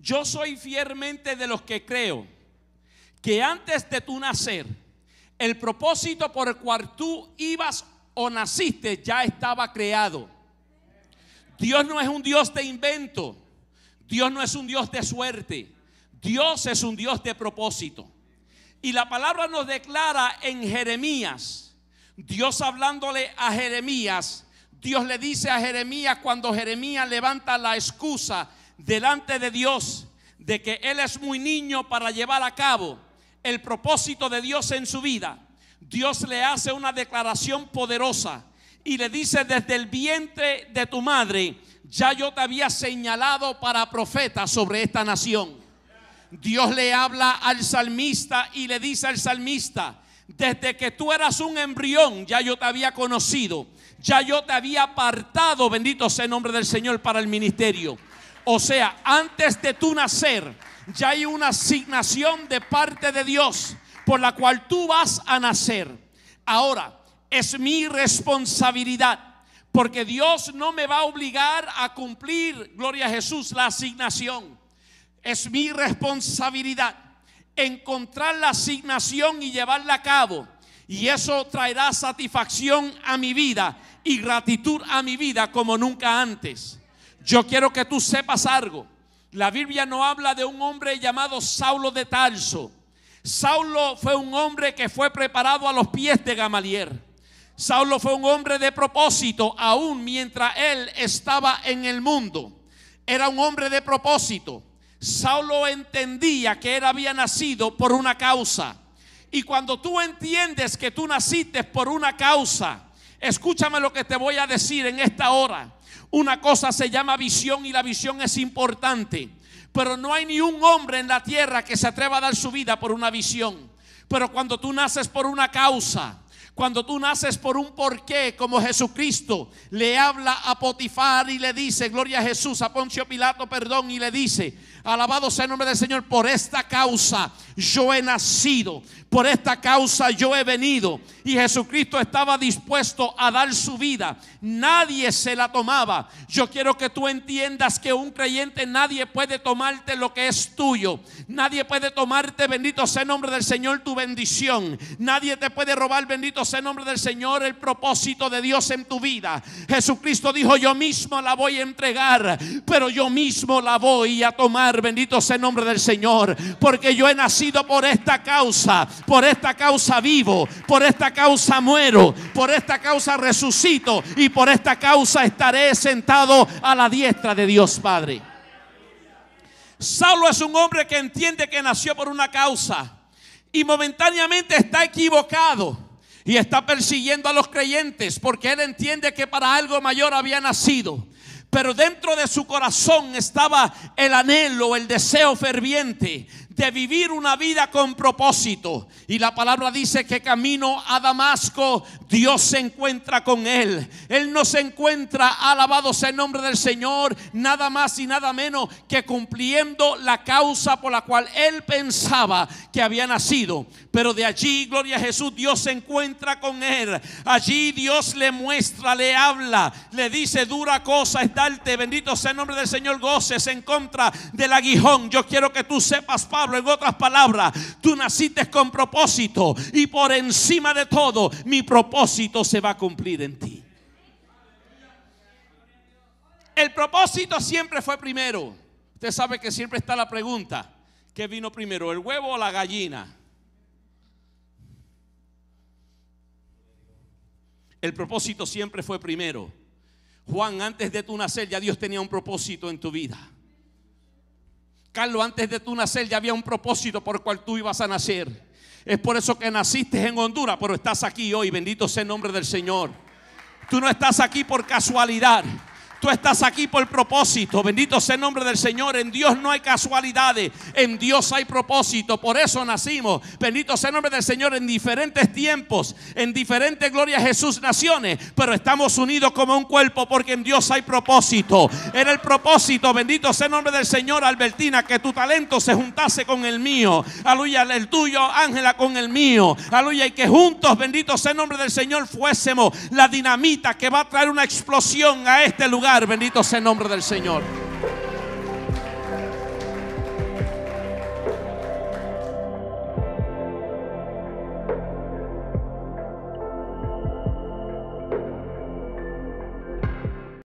Yo soy fielmente de los que creo que antes de tu nacer, el propósito por el cual tú ibas o naciste ya estaba creado. Dios no es un Dios de invento. Dios no es un Dios de suerte. Dios es un Dios de propósito. Y la palabra nos declara en Jeremías, Dios hablándole a Jeremías, Dios le dice a Jeremías cuando Jeremías levanta la excusa delante de Dios de que Él es muy niño para llevar a cabo el propósito de Dios en su vida, Dios le hace una declaración poderosa y le dice, desde el vientre de tu madre, ya yo te había señalado para profeta sobre esta nación. Dios le habla al salmista y le dice al salmista, desde que tú eras un embrión, ya yo te había conocido, ya yo te había apartado, bendito sea el nombre del Señor, para el ministerio. O sea, antes de tu nacer, ya hay una asignación de parte de Dios por la cual tú vas a nacer. Ahora, es mi responsabilidad, porque Dios no me va a obligar a cumplir, gloria a Jesús, la asignación. Es mi responsabilidad encontrar la asignación y llevarla a cabo. Y eso traerá satisfacción a mi vida y gratitud a mi vida como nunca antes. Yo quiero que tú sepas algo. La Biblia no habla de un hombre llamado Saulo de Tarso. Saulo fue un hombre que fue preparado a los pies de Gamaliel. Saulo fue un hombre de propósito, aún mientras él estaba en el mundo. Era un hombre de propósito. Saulo entendía que él había nacido por una causa. Y cuando tú entiendes que tú naciste por una causa, Escúchame lo que te voy a decir en esta hora. Una cosa se llama visión y la visión es importante. Pero no hay ni un hombre en la tierra que se atreva a dar su vida por una visión. Pero cuando tú naces por una causa, cuando tú naces por un porqué, como Jesucristo le habla a Potifar y le dice, gloria a Jesús, a Poncio Pilato, perdón, y le dice, Alabado sea el nombre del Señor. Por esta causa yo he nacido. Por esta causa yo he venido. Y Jesucristo estaba dispuesto a dar su vida. Nadie se la tomaba. Yo quiero que tú entiendas que un creyente nadie puede tomarte lo que es tuyo. Nadie puede tomarte, bendito sea el nombre del Señor, tu bendición. Nadie te puede robar, bendito sea el nombre del Señor, el propósito de Dios en tu vida. Jesucristo dijo, yo mismo la voy a entregar, pero yo mismo la voy a tomar. Bendito sea el nombre del Señor. Porque yo he nacido por esta causa. Por esta causa vivo. Por esta causa muero. Por esta causa resucito. Y por esta causa estaré sentado a la diestra de Dios Padre. Saulo es un hombre que entiende que nació por una causa. Y momentáneamente está equivocado y está persiguiendo a los creyentes porque él entiende que para algo mayor había nacido pero dentro de su corazón estaba el anhelo, el deseo ferviente de vivir una vida con propósito. Y la palabra dice que camino a Damasco, Dios se encuentra con él. Él no se encuentra, alabado sea el nombre del Señor, nada más y nada menos que cumpliendo la causa por la cual él pensaba que había nacido. Pero de allí, gloria a Jesús, Dios se encuentra con él. Allí Dios le muestra, le habla, le dice, dura cosa es darte, bendito sea el nombre del Señor, goces en contra del aguijón. Yo quiero que tú sepas, Pablo en otras palabras, tú naciste con propósito y por encima de todo, mi propósito se va a cumplir en ti. El propósito siempre fue primero. Usted sabe que siempre está la pregunta, ¿qué vino primero, el huevo o la gallina? El propósito siempre fue primero. Juan, antes de tu nacer ya Dios tenía un propósito en tu vida. Carlos, antes de tu nacer ya había un propósito por el cual tú ibas a nacer. Es por eso que naciste en Honduras, pero estás aquí hoy. Bendito sea el nombre del Señor. Tú no estás aquí por casualidad. Tú estás aquí por el propósito. Bendito sea el nombre del Señor. En Dios no hay casualidades. En Dios hay propósito. Por eso nacimos. Bendito sea el nombre del Señor en diferentes tiempos. En diferentes glorias Jesús naciones. Pero estamos unidos como un cuerpo porque en Dios hay propósito. Era el propósito. Bendito sea el nombre del Señor, Albertina. Que tu talento se juntase con el mío. Aleluya. El tuyo, Ángela, con el mío. Aleluya. Y que juntos, bendito sea el nombre del Señor, fuésemos la dinamita que va a traer una explosión a este lugar. Bendito sea el nombre del Señor.